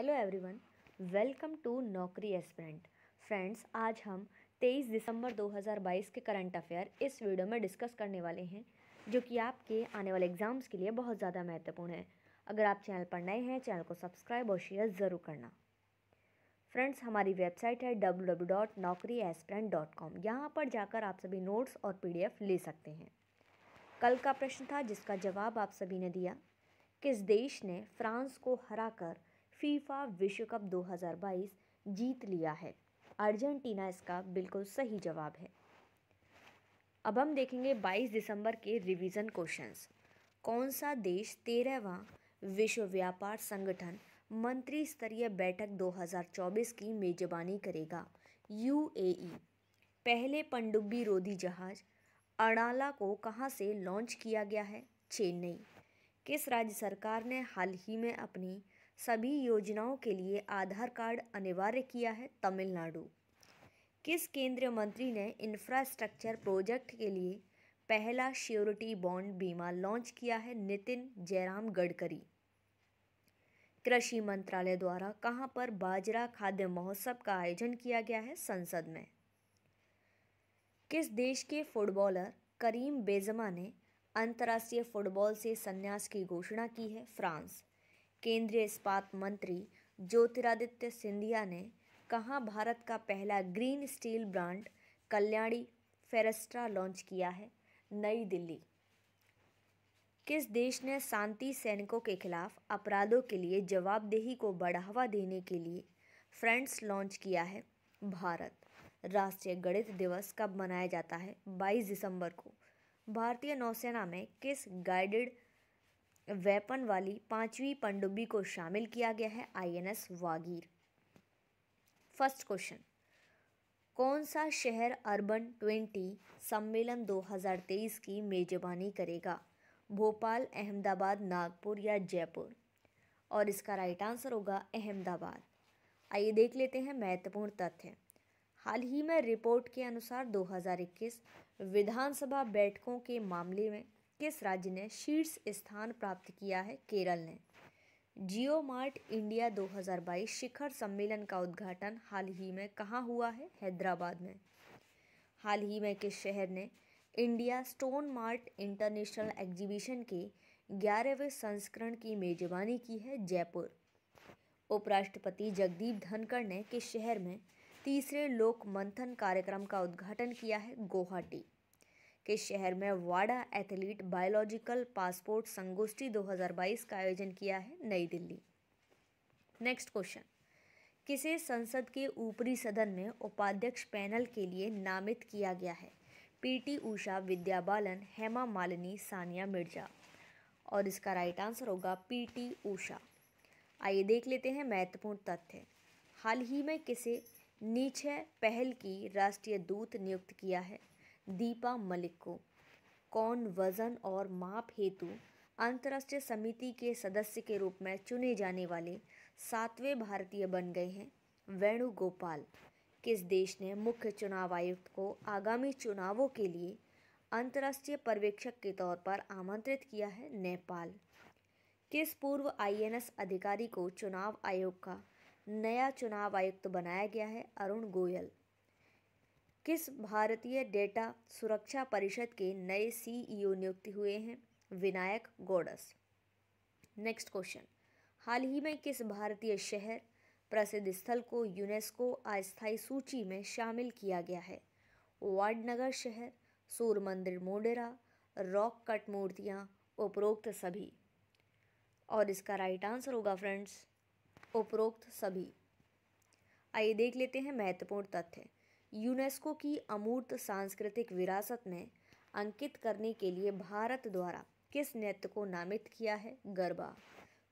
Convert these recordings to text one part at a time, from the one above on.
hello everyone welcome to Naukri aspirant friends आज हम 23 दिसंबर 2022 के करंट अफेयर इस वीडियो में डिस्कस करने वाले हैं जो कि आपके आने वाले एग्ज़ाम्स के लिए बहुत ज़्यादा महत्वपूर्ण है अगर आप चैनल पर नए हैं चैनल को सब्सक्राइब और शेयर ज़रूर करना फ्रेंड्स हमारी वेबसाइट है W W dot Naukri aspirant dot com यहाँ पर जाकर आप सभी नोट्स और पी ले सकते हैं कल का प्रश्न था जिसका जवाब आप सभी ने दिया किस देश ने फ्रांस को हराकर फीफा विश्व कप 2022 जीत लिया है अर्जेंटीना इसका बिल्कुल सही जवाब है अब हम देखेंगे 22 दिसंबर के रिवीजन क्वेश्चंस कौन सा देश तेरहवा विश्व व्यापार संगठन मंत्री स्तरीय बैठक 2024 की मेजबानी करेगा यू पहले पनडुब्बी रोधी जहाज अड़ाला को कहाँ से लॉन्च किया गया है चेन्नई किस राज्य सरकार ने हाल ही में अपनी सभी योजनाओं के लिए आधार कार्ड अनिवार्य किया है तमिलनाडु किस केंद्रीय मंत्री ने इंफ्रास्ट्रक्चर प्रोजेक्ट के लिए पहला श्योरिटी बॉन्ड बीमा लॉन्च किया है नितिन जयराम गडकरी कृषि मंत्रालय द्वारा कहां पर बाजरा खाद्य महोत्सव का आयोजन किया गया है संसद में किस देश के फुटबॉलर करीम बेजमा ने अंतर्राष्ट्रीय फुटबॉल से संन्यास की घोषणा की है फ्रांस केंद्रीय इस्पात मंत्री ज्योतिरादित्य सिंधिया ने कहा भारत का पहला green steel brand Kalyani Ferresta launch किया है नई दिल्ली किस देश ने शांति सैनिकों के खिलाफ अपराधों के लिए जवाबदेही को बढ़ावा देने के लिए फ्रेंड्स लॉन्च किया है भारत राष्ट्रीय गणित दिवस कब मनाया जाता है 22 दिसंबर को भारतीय नौसेना में किस गाइडेड वेपन वाली पांचवी पनडुब्बी को शामिल किया गया है आईएनएस वागीर फर्स्ट क्वेश्चन कौन सा शहर अर्बन ट्वेंटी सम्मेलन 2023 की मेजबानी करेगा भोपाल अहमदाबाद नागपुर या जयपुर और इसका राइट आंसर होगा अहमदाबाद आइए देख लेते हैं महत्वपूर्ण तथ्य हाल ही में रिपोर्ट के अनुसार 2021 विधानसभा बैठकों के मामले में किस राज्य ने शीर्ष स्थान प्राप्त किया है केरल ने जियो मार्ट इंडिया 2022 शिखर सम्मेलन का उद्घाटन हाल ही में कहाँ हुआ है हैदराबाद में हाल ही में किस शहर ने India stone mart international exhibition के ग्यारहवें संस्करण की मेजबानी की है जयपुर उपराष्ट्रपति जगदीप धनखड़ ने किस शहर में तीसरे लोक मंथन कार्यक्रम का उद्घाटन किया है गुवाहाटी के शहर में वाडा एथलीट बायोलॉजिकल पासपोर्ट संगोष्ठी 2022 का आयोजन किया है नई दिल्ली नेक्स्ट क्वेश्चन किसे संसद के ऊपरी सदन में उपाध्यक्ष पैनल के लिए नामित किया गया है पीटी ऊषा विद्या बालन हेमा मालिनी सानिया मिर्जा और इसका राइट आंसर होगा पीटी ऊषा आइए देख लेते हैं महत्वपूर्ण तथ्य हाल ही में किसे नीचे पहल की राष्ट्रीय दूत नियुक्त किया है दीपा मलिक को कौन वजन और माप हेतु अंतर्राष्ट्रीय समिति के सदस्य के रूप में चुने जाने वाले सातवें भारतीय बन गए हैं वेणुगोपाल किस देश ने मुख्य चुनाव आयुक्त को आगामी चुनावों के लिए अंतर्राष्ट्रीय पर्यवेक्षक के तौर पर आमंत्रित किया है नेपाल किस पूर्व आईएनएस अधिकारी को चुनाव आयोग का नया चुनाव आयुक्त बनाया गया है अरुण गोयल किस भारतीय डेटा सुरक्षा परिषद के नए सीईओ e नियुक्त हुए हैं विनायक गोडस नेक्स्ट क्वेश्चन हाल ही में किस भारतीय शहर प्रसिद्ध स्थल को यूनेस्को अस्थायी सूची में शामिल किया गया है वाडनगर शहर सूर्य मंदिर मोडेरा रॉक कट मूर्तियाँ उपरोक्त सभी और इसका राइट आंसर होगा फ्रेंड्स उपरोक्त सभी आइए देख लेते हैं महत्वपूर्ण तथ्य यूनेस्को की अमूर्त सांस्कृतिक विरासत में अंकित करने के लिए भारत द्वारा किस नृत्य को नामित किया है गरबा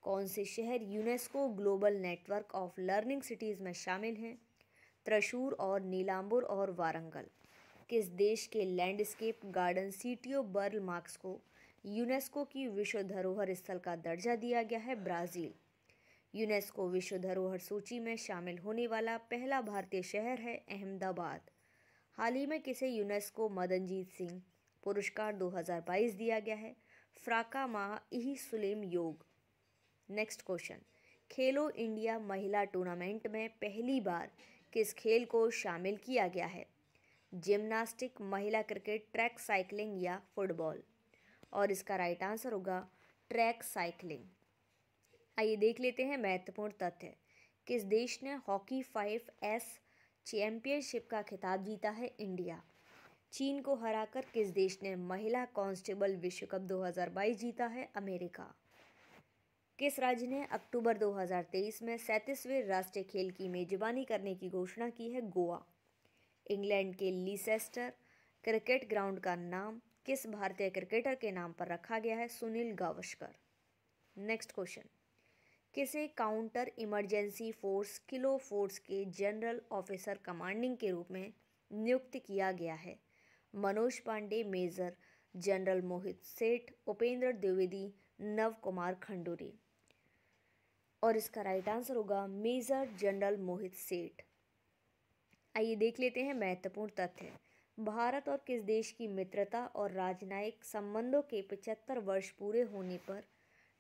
कौन से शहर UNESCO global network of learning cities में शामिल हैं त्रशूर और नीलांबुर और वारंगल किस देश के landscape garden Sitio Burle Marx को यूनेस्को की विश्व धरोहर स्थल का दर्जा दिया गया है ब्राज़ील यूनेस्को विश्व धरोहर सूची में शामिल होने वाला पहला भारतीय शहर है अहमदाबाद हाल ही में किसे यूनेस्को मदनजीत सिंह पुरस्कार 2022 दिया गया है फ्राका माह इही सुलेम योग नेक्स्ट क्वेश्चन खेलो इंडिया महिला टूर्नामेंट में पहली बार किस खेल को शामिल किया गया है जिम्नास्टिक महिला क्रिकेट ट्रैक साइकिलिंग या फुटबॉल और इसका राइट आंसर होगा ट्रैक साइकिलिंग आइए देख लेते हैं महत्वपूर्ण तथ्य किस देश ने हॉकी फाइव एस चैम्पियनशिप का खिताब जीता है इंडिया चीन को हराकर किस देश ने महिला कांस्टेबल विश्व कप 2022 जीता है अमेरिका किस राज्य ने अक्टूबर 2023 में सैंतीसवें राष्ट्रीय खेल की मेजबानी करने की घोषणा की है गोवा इंग्लैंड के लीसेस्टर क्रिकेट ग्राउंड का नाम किस भारतीय क्रिकेटर के नाम पर रखा गया है सुनील गावस्कर नेक्स्ट क्वेश्चन किसे counter emergency force kilo force के जनरल ऑफिसर कमांडिंग के रूप में नियुक्त किया गया है मनोज पांडे मेजर जनरल मोहित सेठ उपेंद्र द्विवेदी नव कुमार खंडूरी और इसका राइट आंसर होगा मेजर जनरल मोहित सेठ आइए देख लेते हैं महत्वपूर्ण तथ्य भारत और किस देश की मित्रता और राजनयिक संबंधों के पचहत्तर वर्ष पूरे होने पर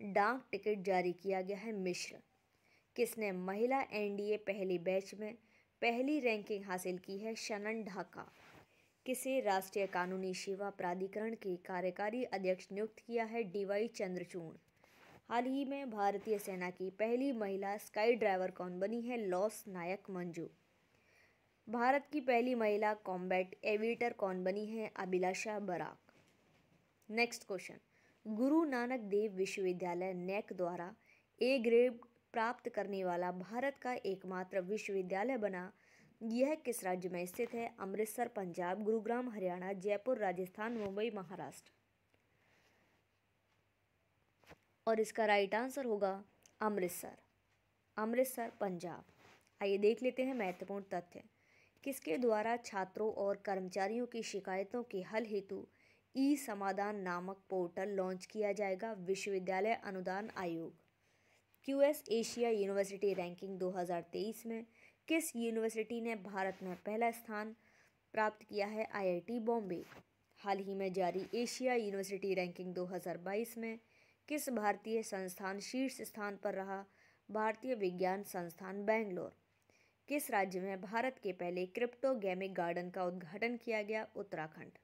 डाक टिकट जारी किया गया है मिश्र किसने महिला एनडीए पहली बैच में पहली रैंकिंग हासिल की है शनन ढाका किसे राष्ट्रीय कानूनी सेवा प्राधिकरण के कार्यकारी अध्यक्ष नियुक्त किया है डीवाई चंद्रचूड़ हाल ही में भारतीय सेना की पहली महिला स्काई ड्राइवर कौन बनी है लॉस नायक मंजू भारत की पहली महिला कॉम्बैट एविटर कौन बनी है अभिलाषा बराक नेक्स्ट क्वेश्चन गुरु नानक देव विश्वविद्यालय नैक द्वारा ए ग्रेड प्राप्त करने वाला भारत का एकमात्र विश्वविद्यालय बना यह किस राज्य में स्थित है अमृतसर पंजाब गुरुग्राम हरियाणा जयपुर राजस्थान मुंबई महाराष्ट्र और इसका राइट आंसर होगा अमृतसर अमृतसर पंजाब आइए देख लेते हैं महत्वपूर्ण तथ्य किसके द्वारा छात्रों और कर्मचारियों की शिकायतों के हल हेतु ई समाधान नामक पोर्टल लॉन्च किया जाएगा विश्वविद्यालय अनुदान आयोग Q S Asia university ranking 2023 में किस यूनिवर्सिटी ने भारत में पहला स्थान प्राप्त किया है आईआईटी बॉम्बे हाल ही में जारी एशिया यूनिवर्सिटी रैंकिंग 2022 में किस भारतीय संस्थान शीर्ष स्थान पर रहा भारतीय विज्ञान संस्थान बेंगलोर किस राज्य में भारत के पहले क्रिप्टो गेमिक गार्डन का उद्घाटन किया गया उत्तराखंड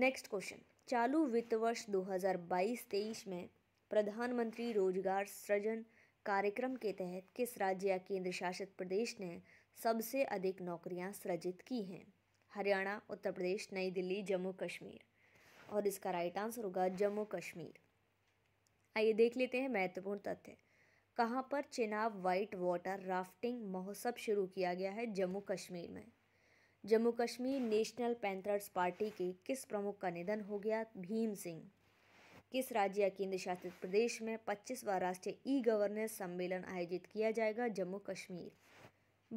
नेक्स्ट क्वेश्चन चालू वित्त वर्ष 2022-23 में प्रधानमंत्री रोजगार सृजन कार्यक्रम के तहत किस राज्य या केंद्र शासित प्रदेश ने सबसे अधिक नौकरियां सृजित की हैं हरियाणा उत्तर प्रदेश नई दिल्ली जम्मू कश्मीर और इसका राइट आंसर होगा जम्मू कश्मीर आइए देख लेते हैं महत्वपूर्ण तथ्य कहाँ पर चिनाब वाइट वाटर राफ्टिंग महोत्सव शुरू किया गया है जम्मू कश्मीर में Jammu Kashmir national panthers party के किस प्रमुख का निधन हो गया भीम सिंह किस राज्य या केंद्र शासित प्रदेश में पच्चीसवा राष्ट्रीय ई गवर्नेंस सम्मेलन आयोजित किया जाएगा जम्मू कश्मीर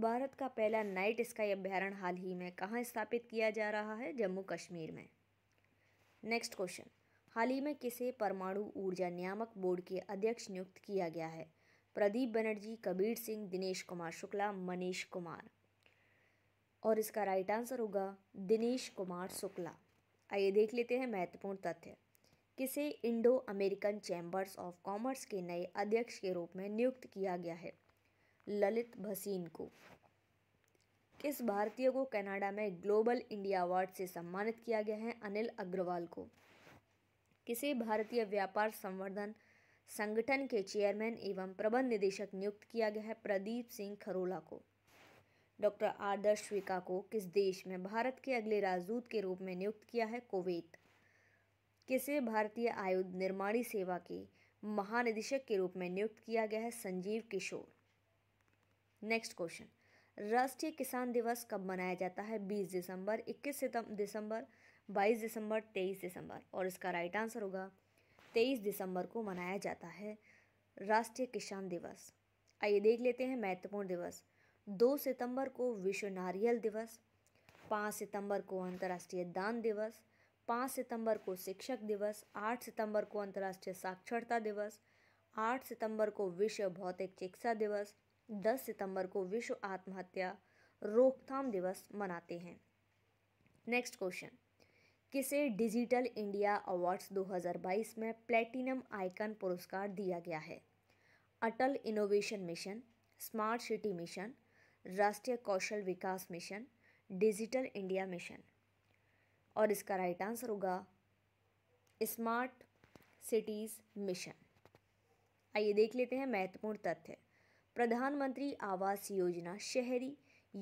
भारत का पहला नाइट स्काई अभ्यारण्य हाल ही में कहाँ स्थापित किया जा रहा है जम्मू कश्मीर में नेक्स्ट क्वेश्चन हाल ही में किसे परमाणु ऊर्जा नियामक बोर्ड के अध्यक्ष नियुक्त किया गया है प्रदीप बनर्जी कबीर सिंह दिनेश कुमार शुक्ला मनीष कुमार और इसका राइट आंसर होगा दिनेश कुमार शुक्ला आइए देख लेते हैं महत्वपूर्ण तथ्य किसे Indo American chambers of commerce के नए अध्यक्ष के रूप में नियुक्त किया गया है ललित भसीन को किस भारतीय को कनाडा में ग्लोबल इंडिया अवार्ड से सम्मानित किया गया है अनिल अग्रवाल को किसे भारतीय व्यापार संवर्धन संगठन के चेयरमैन एवं प्रबंध निदेशक नियुक्त किया गया है प्रदीप सिंह खरोला को डॉक्टर आदर्श विका को किस देश में भारत के अगले राजदूत के रूप में नियुक्त किया है कुवैत किसे भारतीय आयुध निर्माणी सेवा के महानिदेशक के रूप में नियुक्त किया गया है संजीव किशोर नेक्स्ट क्वेश्चन राष्ट्रीय किसान दिवस कब मनाया जाता है 20 दिसंबर 21 दिसंबर 22 दिसंबर 23 दिसंबर और इसका राइट आंसर होगा 23 दिसंबर को मनाया जाता है राष्ट्रीय किसान दिवस आइए देख लेते हैं महत्वपूर्ण दिवस दो सितंबर को विश्व नारियल दिवस पाँच सितंबर को अंतर्राष्ट्रीय दान दिवस पाँच सितंबर को शिक्षक दिवस आठ सितंबर को अंतर्राष्ट्रीय साक्षरता दिवस आठ सितंबर को विश्व भौतिक चिकित्सा दिवस दस सितंबर को विश्व आत्महत्या रोकथाम दिवस मनाते हैं नेक्स्ट क्वेश्चन किसे डिजिटल इंडिया अवार्ड्स 2022 में प्लेटिनम आइकन पुरस्कार दिया गया है Atal innovation mission smart city mission राष्ट्रीय कौशल विकास मिशन डिजिटल इंडिया मिशन और इसका राइट आंसर होगा स्मार्ट सिटीज़ मिशन आइए देख लेते हैं महत्वपूर्ण तथ्य प्रधानमंत्री आवास योजना शहरी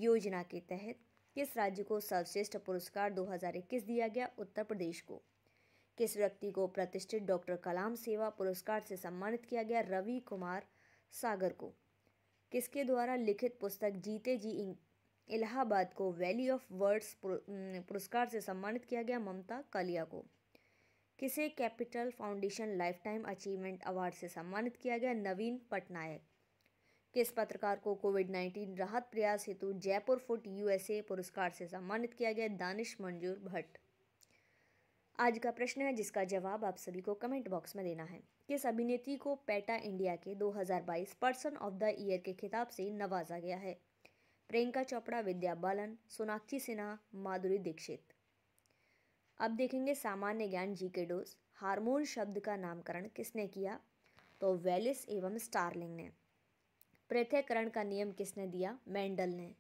योजना के तहत किस राज्य को सर्वश्रेष्ठ पुरस्कार 2021 दिया गया उत्तर प्रदेश को किस व्यक्ति को प्रतिष्ठित डॉक्टर कलाम सेवा पुरस्कार से सम्मानित किया गया रवि कुमार सागर को किसके द्वारा लिखित पुस्तक जीते जी इलाहाबाद को वैली ऑफ वर्ड्स पुरस्कार से सम्मानित किया गया ममता कालिया को किसे capital foundation lifetime achievement award से सम्मानित किया गया नवीन पटनायक किस पत्रकार को कोविड नाइन्टीन राहत प्रयास हेतु जयपुर फुट यूएसए पुरस्कार से सम्मानित किया गया दानिश मंजूर भट्ट आज का प्रश्न है जिसका जवाब आप सभी को कमेंट बॉक्स में देना है किस अभिनेत्री को पेटा इंडिया के 2022 पर्सन ऑफ द ईयर के खिताब से नवाजा गया है प्रियंका चोपड़ा विद्या बालन सोनाक्षी सिन्हा माधुरी दीक्षित अब देखेंगे सामान्य ज्ञान जी के डोज हारमोन शब्द का नामकरण किसने किया तो वेलिस एवं स्टारलिंग ने पृथ्यकरण का नियम किसने दिया मेंडल ने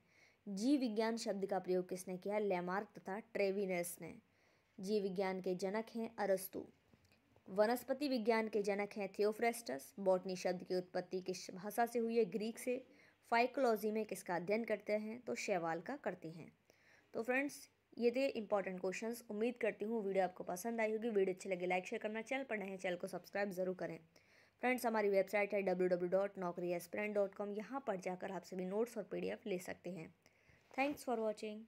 जीव विज्ञान शब्द का प्रयोग किसने किया लेमार्क तथा ट्रेविनर्स ने जीव विज्ञान के जनक हैं अरस्तु वनस्पति विज्ञान के जनक हैं थियोफ्रेस्टस बॉटनी शब्द की उत्पत्ति किस भाषा से हुई है ग्रीक से फाइकोलॉजी में किसका अध्ययन करते हैं तो शैवाल का करते हैं तो फ्रेंड्स ये थे इंपॉर्टेंट क्वेश्चंस उम्मीद करती हूँ वीडियो आपको पसंद आई होगी वीडियो अच्छी लगे लाइक शेयर करना चैनल पर नए चैनल को सब्सक्राइब जरूर करें फ्रेंड्स हमारी वेबसाइट है W W dot Naukri aspirant dot com यहाँ पर जाकर आप सभी नोट्स और पीडीएफ ले सकते हैं थैंक्स फॉर वॉचिंग